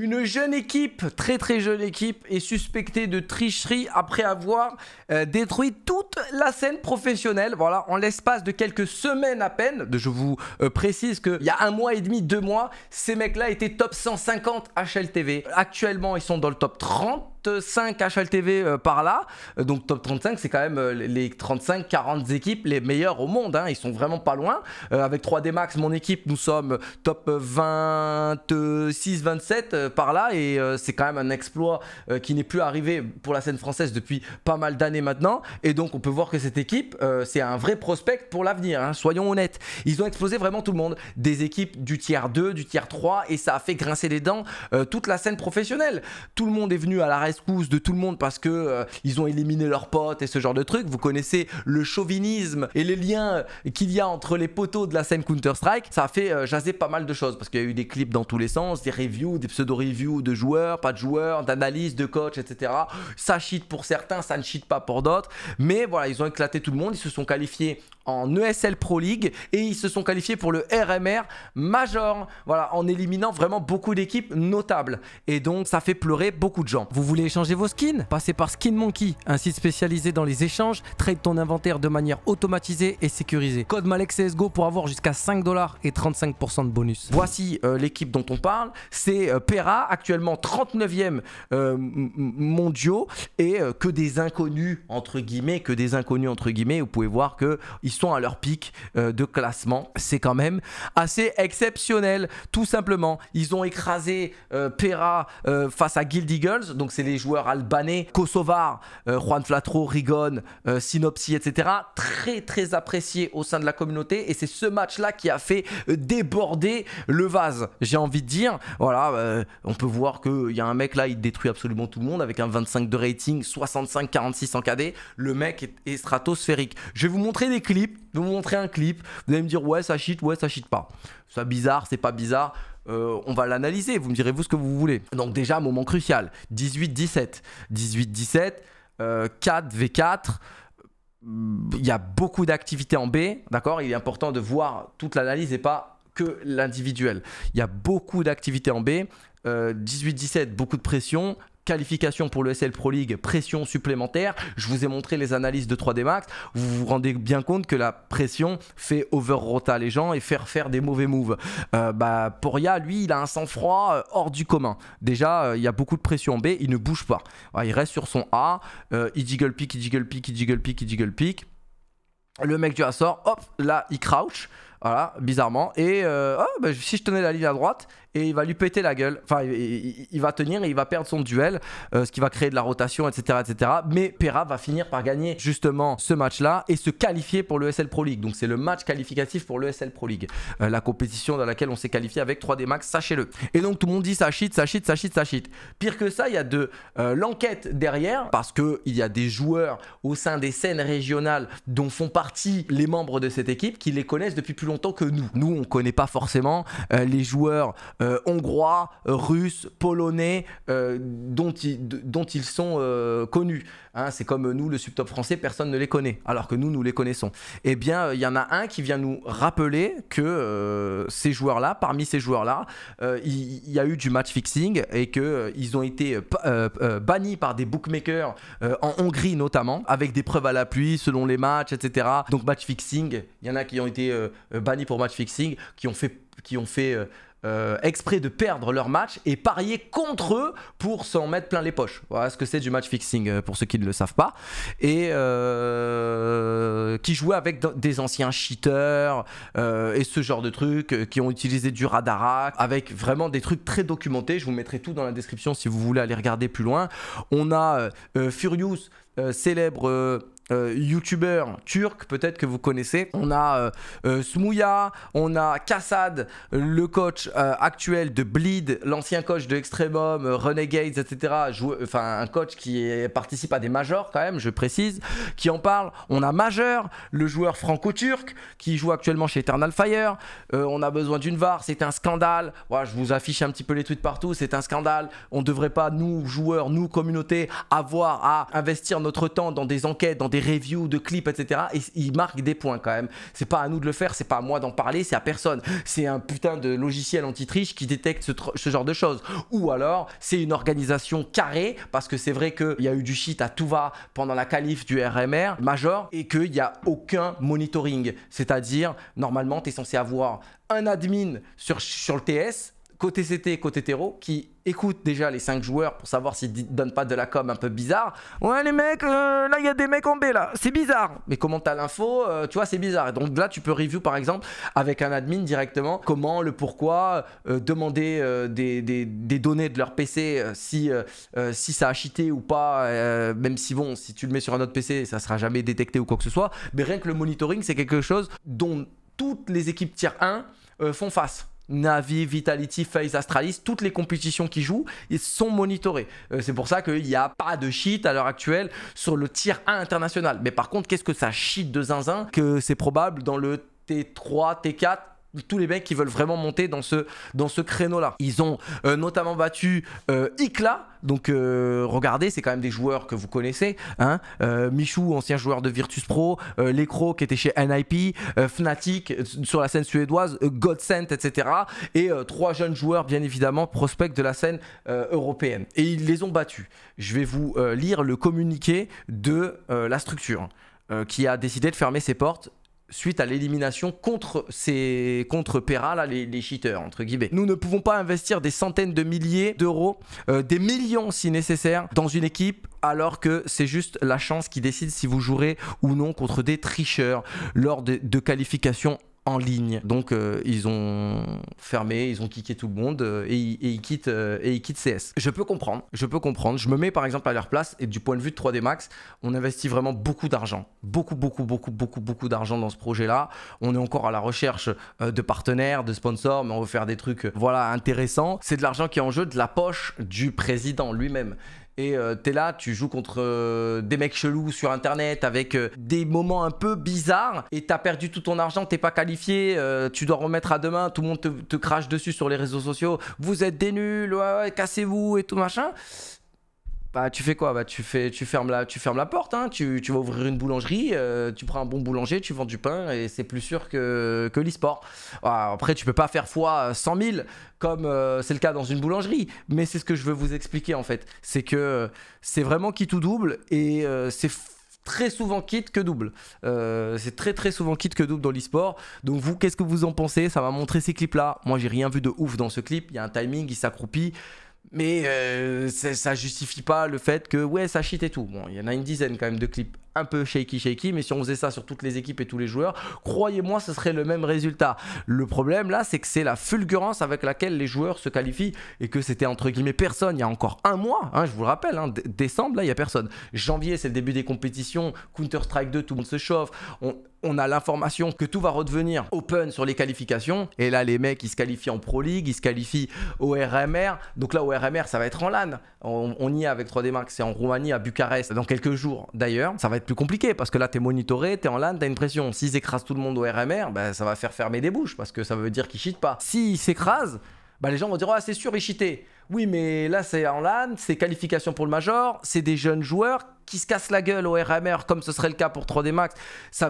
Une jeune équipe, très très jeune équipe, est suspectée de tricherie après avoir euh, détruit toute la scène professionnelle. Voilà, en l'espace de quelques semaines à peine, je vous euh, précise qu'il y a un mois et demi, deux mois, ces mecs-là étaient top 150 HLTV. Actuellement, ils sont dans le top 30 35 HLTV euh, par là. Euh, donc top 35, c'est quand même euh, les 35-40 équipes les meilleures au monde. Hein. Ils sont vraiment pas loin. avec 3D Max, mon équipe, nous sommes top 26-27 par là. Et c'est quand même un exploit qui n'est plus arrivé pour la scène française depuis pas mal d'années maintenant. Et donc on peut voir que cette équipe, c'est un vrai prospect pour l'avenir. Hein. Soyons honnêtes. Ils ont explosé vraiment tout le monde. Des équipes du tiers 2, du tiers 3. Et ça a fait grincer les dents toute la scène professionnelle. Tout le monde est venu à l'arrêt de tout le monde parce que euh, ils ont éliminé leurs potes et ce genre de truc. Vous connaissez le chauvinisme et les liens qu'il y a entre les poteaux de la scène Counter-Strike. Ça a fait euh, jaser pas mal de choses parce qu'il y a eu des clips dans tous les sens, des reviews, des pseudo-reviews de joueurs, pas de joueurs, d'analyses, de coachs, etc. Ça cheat pour certains, ça ne cheat pas pour d'autres. Mais voilà, ils ont éclaté tout le monde. Ils se sont qualifiés en ESL Pro League et ils se sont qualifiés pour le RMR Major. Voilà, en éliminant vraiment beaucoup d'équipes notables. Et donc, ça fait pleurer beaucoup de gens. Vous voulez échanger vos skins Passez par Skin Monkey, un site spécialisé dans les échanges. Trade ton inventaire de manière automatisée et sécurisée. Code MalexCSGO pour avoir jusqu'à 5 dollars et 35% de bonus. Voici euh, l'équipe dont on parle. C'est euh, Pera, actuellement 39e euh, mondiaux et que des inconnus entre guillemets, que des inconnus entre guillemets. Vous pouvez voir que ils sont à leur pic euh, de classement. C'est quand même assez exceptionnel, tout simplement. Ils ont écrasé euh, Pera euh, face à Guild Eagles, donc c'est les joueurs albanais, Kosovar, Juan Flatro, Rigon, Synopsy, etc. Très très appréciés au sein de la communauté et c'est ce match-là qui a fait déborder le vase, j'ai envie de dire. Voilà, on peut voir qu'il y a un mec là, il détruit absolument tout le monde avec un 25 de rating, 65-46 en KD. Le mec est stratosphérique. Je vais vous montrer des clips vous montrer un clip. Vous allez me dire ouais ça shit, ouais ça shit pas. ça bizarre, c'est pas bizarre. Euh, on va l'analyser, vous me direz vous ce que vous voulez. Donc déjà, moment crucial, 18-17. 18-17, 4v4 il y a beaucoup d'activités en B, d'accord Il est important de voir toute l'analyse et pas que l'individuel. Il y a beaucoup d'activités en B, 18-17, euh, beaucoup de pression, qualification pour le SL Pro League, pression supplémentaire. Je vous ai montré les analyses de 3D Max. Vous vous rendez bien compte que la pression fait over les gens et faire faire des mauvais moves. Euh, bah, Poria, lui, il a un sang-froid euh, hors du commun. Déjà, euh, il y a beaucoup de pression en B, il ne bouge pas. il reste sur son A, il jiggle pick, il jiggle pick, il jiggle pick, il jiggle pick. Le mec du Assort, hop, là, il crouche. Voilà, bizarrement. Et euh, oh, bah, si je tenais la ligne à droite, et il va lui péter la gueule. Enfin, il, va tenir et il va perdre son duel, euh, ce qui va créer de la rotation, etc. etc. Mais Pera va finir par gagner justement ce match-là et se qualifier pour l'ESL Pro League. Donc c'est le match qualificatif pour l'ESL Pro League, euh, la compétition dans laquelle on s'est qualifié avec 3D Max, sachez-le. Et donc tout le monde dit ça cheat, ça cheat, ça ça Pire que ça, il y a de l'enquête derrière, parce qu'il y a des joueurs au sein des scènes régionales dont font partie les membres de cette équipe qui les connaissent depuis plus longtemps que nous. Nous, on ne connaît pas forcément euh, les joueurs euh, hongrois, russes, polonais euh, dont, ils, dont ils sont connus. Hein. c'est comme nous, le subtop français, personne ne les connaît, alors que nous, nous les connaissons. Eh bien, il y en a un qui vient nous rappeler que ces joueurs-là, parmi ces joueurs-là, il y, a eu du match fixing et qu'ils ils ont été bannis par des bookmakers en Hongrie notamment, avec des preuves à l'appui selon les matchs, etc. Donc match fixing, il y en a qui ont été euh, bannis pour match fixing, qui ont fait, qui ont fait euh, euh, exprès de perdre leur match et parier contre eux pour s'en mettre plein les poches. Voilà ce que c'est du match fixing pour ceux qui ne le savent pas. Et qui jouaient avec des anciens cheaters et ce genre de trucs, qui ont utilisé du radar avec vraiment des trucs très documentés. Je vous mettrai tout dans la description si vous voulez aller regarder plus loin. On a Furious, célèbre euh, youtubeurs turcs, peut-être que vous connaissez. On a euh, euh, Smouya, on a Kassad, le coach euh, actuel de Bleed, l'ancien coach de Extremum, Renegades, etc. Enfin, un coach qui participe à des majors quand même, je précise, qui en parle. On a Majeur, le joueur franco-turc, qui joue actuellement chez Eternal Fire. on a besoin d'une VAR, c'est un scandale. Voilà, je vous affiche un petit peu les tweets partout, c'est un scandale. On devrait pas, nous, joueurs, nous, communauté, avoir à investir notre temps dans des enquêtes, dans des des reviews de clips, etc. Et il marque des points quand même. C'est pas à nous de le faire, c'est pas à moi d'en parler, c'est à personne. C'est un putain de logiciel anti-triche qui détecte ce, genre de choses. Ou alors, c'est une organisation carrée, parce que c'est vrai qu'il y a eu du shit à tout va pendant la qualif du RMR major et qu'il n'y a aucun monitoring. C'est-à-dire, normalement, tu es censé avoir un admin sur le TS côté CT, côté terreau, qui écoutent déjà les cinq joueurs pour savoir s'ils donnent pas de la com un peu bizarre. Ouais, les mecs, euh, là, il y a des mecs en B, là, c'est bizarre. Mais comment tu as l'info euh, Tu vois, c'est bizarre. Et donc là, tu peux review, par exemple, avec un admin directement, comment, le pourquoi, euh, demander des, données de leur PC, si, si ça a cheaté ou pas, même si, bon, si tu le mets sur un autre PC, ça sera jamais détecté ou quoi que ce soit. Mais rien que le monitoring, c'est quelque chose dont toutes les équipes tier 1 font face. Navi, Vitality, Face, Astralis, toutes les compétitions qui jouent, ils sont monitorés. Euh, c'est pour ça qu'il n'y a pas de cheat à l'heure actuelle sur le tir 1 international. Mais par contre, qu'est-ce que ça cheat de zinzin Que c'est probable dans le T3, T4 tous les mecs qui veulent vraiment monter dans ce, dans ce créneau-là. Ils ont euh, notamment battu Icla, euh, Ikla, donc euh, regardez, c'est quand même des joueurs que vous connaissez. Hein. Michou, ancien joueur de Virtus Pro, Lecro qui était chez NIP, Fnatic sur la scène suédoise, Godsent, etc. Et trois jeunes joueurs, bien évidemment, prospects de la scène européenne. Et ils les ont battus. Je vais vous lire le communiqué de la structure. qui a décidé de fermer ses portes suite à l'élimination contre ces contre Pera les, les, cheaters entre guillemets. Nous ne pouvons pas investir des centaines de milliers d'euros, euh, des millions si nécessaire dans une équipe alors que c'est juste la chance qui décide si vous jouerez ou non contre des tricheurs lors de, de qualifications en ligne. Donc euh, ils ont fermé, ils ont kické tout le monde euh, et, ils quittent, euh, et ils quittent CS. Je peux comprendre, je peux comprendre. Je me mets par exemple à leur place et du point de vue de 3D Max, on investit vraiment beaucoup d'argent. Beaucoup, beaucoup, beaucoup, beaucoup, beaucoup d'argent dans ce projet-là. On est encore à la recherche de partenaires, de sponsors, mais on veut faire des trucs voilà, intéressants. C'est de l'argent qui est en jeu de la poche du président lui-même et euh, t'es là, tu joues contre euh, des mecs chelous sur internet avec euh, des moments un peu bizarres et t'as perdu tout ton argent, t'es pas qualifié, tu dois remettre à demain, tout le monde te, crache dessus sur les réseaux sociaux, vous êtes des nuls, ouais, cassez-vous et tout machin. Bah, tu fais quoi Bah tu fais, tu fermes la, tu fermes la porte. Hein. Tu, vas ouvrir une boulangerie. Euh, tu prends un bon boulanger, tu vends du pain et c'est plus sûr que, que l'e-sport. Ah, après, tu peux pas faire fois 100 euh, 000 comme euh, c'est le cas dans une boulangerie. Mais c'est ce que je veux vous expliquer en fait. C'est que c'est vraiment kit ou double et c'est très souvent kit que double. c'est très très souvent kit que double dans l'e-sport. Donc vous, qu'est-ce que vous en pensez Ça va montrer ces clips-là. Moi, j'ai rien vu de ouf dans ce clip. Il y a un timing, il s'accroupit mais euh, ça ça justifie pas le fait que ouais ça shit et tout. Bon, il y en a une dizaine quand même de clips un peu shaky shaky, mais si on faisait ça sur toutes les équipes et tous les joueurs, croyez-moi, ce serait le même résultat. Le problème là, c'est que c'est la fulgurance avec laquelle les joueurs se qualifient et que c'était entre guillemets personne il y a encore un mois, hein, je vous le rappelle, hein, décembre là, il n'y a personne. Janvier, c'est le début des compétitions, Counter-Strike 2, tout le monde se chauffe, on, a l'information que tout va redevenir open sur les qualifications. Et là, les mecs, ils se qualifient en Pro League, ils se qualifient au RMR. Donc là, au RMR, ça va être en LAN. On, y est avec 3D Max, c'est en Roumanie, à Bucarest, dans quelques jours d'ailleurs. Ça va être plus compliqué parce que là, es monitoré, t'es en LAN, t'as une pression. S'ils écrasent tout le monde au RMR, bah, ça va faire fermer des bouches parce que ça veut dire qu'ils cheatent pas. S'ils s'écrasent, bah, les gens vont dire, oh, c'est sûr, ils cheataient. Oui, mais là, c'est en LAN, c'est qualification pour le Major, c'est des jeunes joueurs qui se cassent la gueule au RMR, comme ce serait le cas pour 3D Max.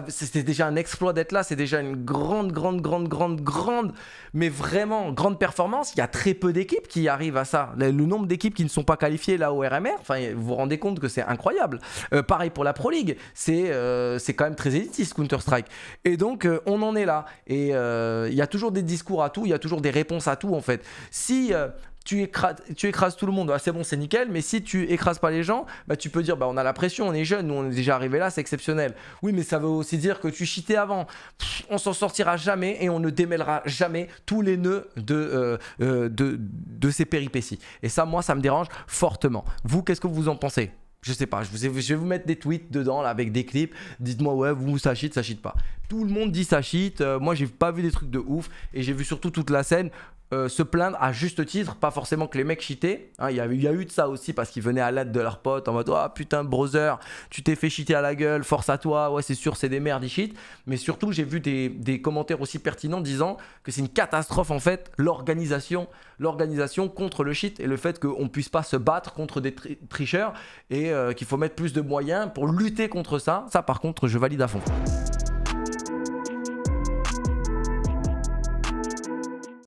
C'était déjà un exploit d'être là, c'est déjà une grande, grande, grande, grande, grande, mais vraiment grande performance. Il y a très peu d'équipes qui arrivent à ça. Le, nombre d'équipes qui ne sont pas qualifiées là au RMR, enfin, vous vous rendez compte que c'est incroyable. Euh, pareil pour la Pro League, euh, c'est quand même très élitiste Counter-Strike. Et donc, euh, on en est là. Et il y a toujours des discours à tout, il y a toujours des réponses à tout en fait. Si tu écrases, tout le monde, ah, c'est bon, c'est nickel, mais si tu écrases pas les gens, bah, tu peux dire, bah, on a la pression, on est jeune, nous, on est déjà arrivé là, c'est exceptionnel. Oui, mais ça veut aussi dire que tu chitais avant. on s'en sortira jamais et on ne démêlera jamais tous les nœuds euh, euh, de, de, ces péripéties. Et ça, moi, ça me dérange fortement. Vous, qu'est-ce que vous en pensez je sais pas, je, vais vous mettre des tweets dedans là, avec des clips. Dites-moi, ouais, vous, ça cheat, ça cheat pas. Tout le monde dit ça cheat. Moi, euh, moi, j'ai pas vu des trucs de ouf. Et j'ai vu surtout toute la scène euh, se plaindre à juste titre, pas forcément que les mecs chitaient. Hein. Il y, a eu de ça aussi parce qu'ils venaient à l'aide de leurs potes en mode Ah putain, brother, tu t'es fait chiter à la gueule, force à toi, ouais, c'est sûr, c'est des merdes, ils Mais surtout, j'ai vu des, commentaires aussi pertinents disant que c'est une catastrophe en fait, l'organisation l'organisation contre le cheat et le fait qu'on puisse pas se battre contre des tricheurs et euh, qu'il faut mettre plus de moyens pour lutter contre ça. Ça, par contre, je valide à fond.